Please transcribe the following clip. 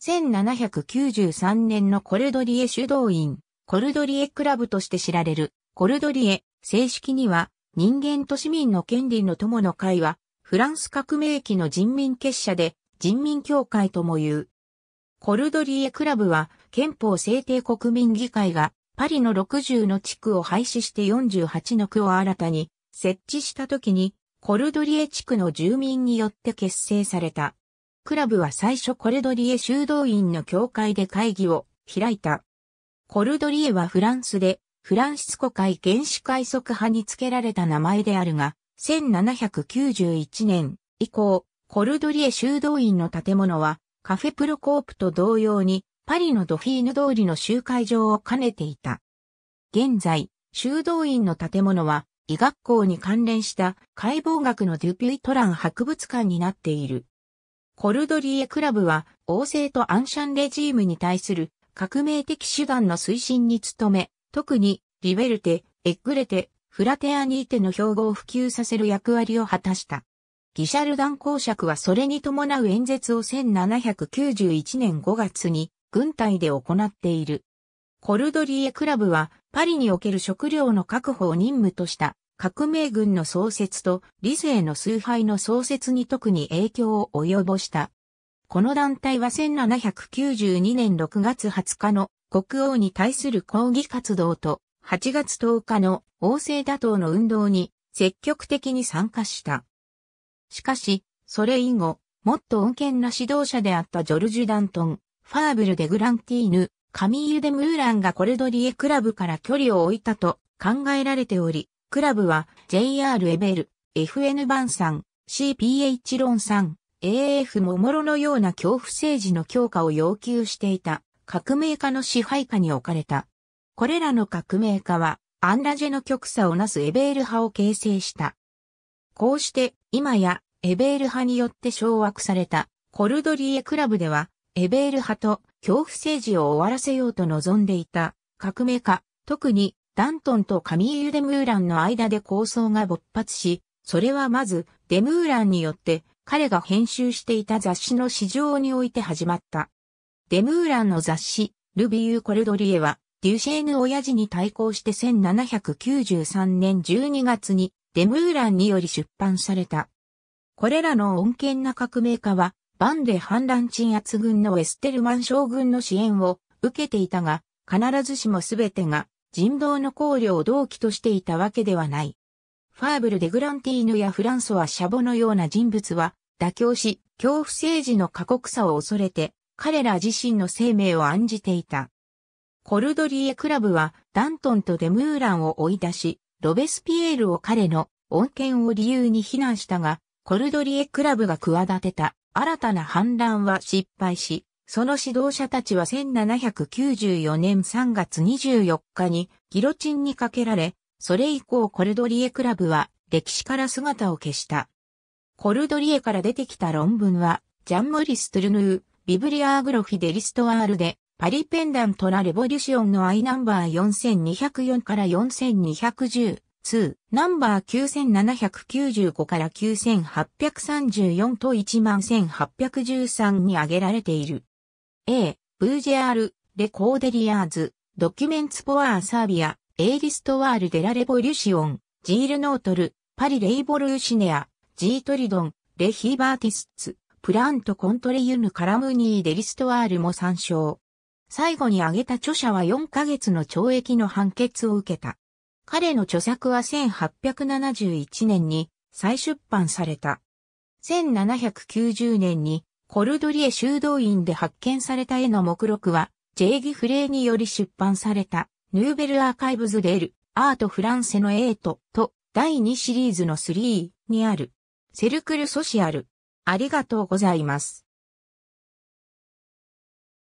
1793年のコルドリエ主導員、コルドリエクラブとして知られる、コルドリエ、正式には、人間と市民の権利の友の会は、フランス革命期の人民結社で、人民協会とも言う。コルドリエクラブは、憲法制定国民議会が、パリの60の地区を廃止して48の区を新たに、設置した時に、コルドリエ地区の住民によって結成された。クラブは最初コルドリエ修道院の教会で会議を開いた。コルドリエはフランスで、フランシスコ会原始快則派に付けられた名前であるが、1791年以降、コルドリエ修道院の建物は、カフェプロコープと同様に、パリのドフィーヌ通りの集会場を兼ねていた。現在、修道院の建物は、医学校に関連した解剖学のデュピュイトラン博物館になっている。コルドリエクラブは、王政とアンシャンレジームに対する革命的手段の推進に努め、特に、リベルテ、エッグレテ、フラテアニーテの標語を普及させる役割を果たした。ギシャルダン公爵はそれに伴う演説を1791年5月に軍隊で行っている。コルドリエクラブはパリにおける食料の確保を任務とした革命軍の創設と理性の崇拝の創設に特に影響を及ぼした。この団体は1792年6月20日の国王に対する抗議活動と8月10日の王政打倒の運動に積極的に参加した。しかし、それ以後、もっと穏健な指導者であったジョルジュ・ダントン、ファーブル・デ・グランティーヌ、カミーユ・デ・ムーランがコルドリエクラブから距離を置いたと考えられており、クラブは JR エベル、FN バンさん、CPH ロンさん、AF モモロのような恐怖政治の強化を要求していた革命家の支配下に置かれた。これらの革命家はアンラジェの極左をなすエベール派を形成した。こうして今やエベール派によって掌握されたコルドリエクラブではエベール派と恐怖政治を終わらせようと望んでいた革命家、特にダントンとカミーユ・デムーランの間で構想が勃発し、それはまず、デムーランによって、彼が編集していた雑誌の市場において始まった。デムーランの雑誌、ルビー・ー・コルドリエは、デュシェーヌ親父に対抗して1793年12月にデムーランにより出版された。これらの穏健な革命家は、バンデ反乱鎮圧軍のエステルマン将軍の支援を受けていたが、必ずしも全てが人道の考慮を同期としていたわけではない。ファーブル・デ・グランティーヌやフランソワ・シャボのような人物は、妥協し、恐怖政治の過酷さを恐れて、彼ら自身の生命を案じていた。コルドリエクラブは、ダントンとデムーランを追い出し、ロベスピエールを彼の恩恵を理由に非難したが、コルドリエクラブが企てた新たな反乱は失敗し、その指導者たちは1794年3月24日にギロチンにかけられ、それ以降コルドリエクラブは歴史から姿を消した。コルドリエから出てきた論文は、ジャンモリス・トゥルヌー、ビブリアーグロフィデリストワールで、パリペンダントラレボリュシオンのアイナンバー4204から4210、2、ナンバー9795から9834と11813に挙げられている。A、ブージェアール、レコーデリアーズ、ドキュメンツポアーサービア、エイリストワールデラレボリュシオン、ジールノートル、パリレイボルーシネア、ジートリドン、レヒーバーティスツ、プラントコントレユヌカラムニーデリストワールも参照。最後に挙げた著者は4ヶ月の懲役の判決を受けた。彼の著作は1871年に再出版された。1790年にコルドリエ修道院で発見された絵の目録は、ジェイギ・フレーにより出版された、ヌーベル・アーカイブズ・デール、アート・フランセのエイトと、第2シリーズの3にある、セルクル・ソシアル。ありがとうございます。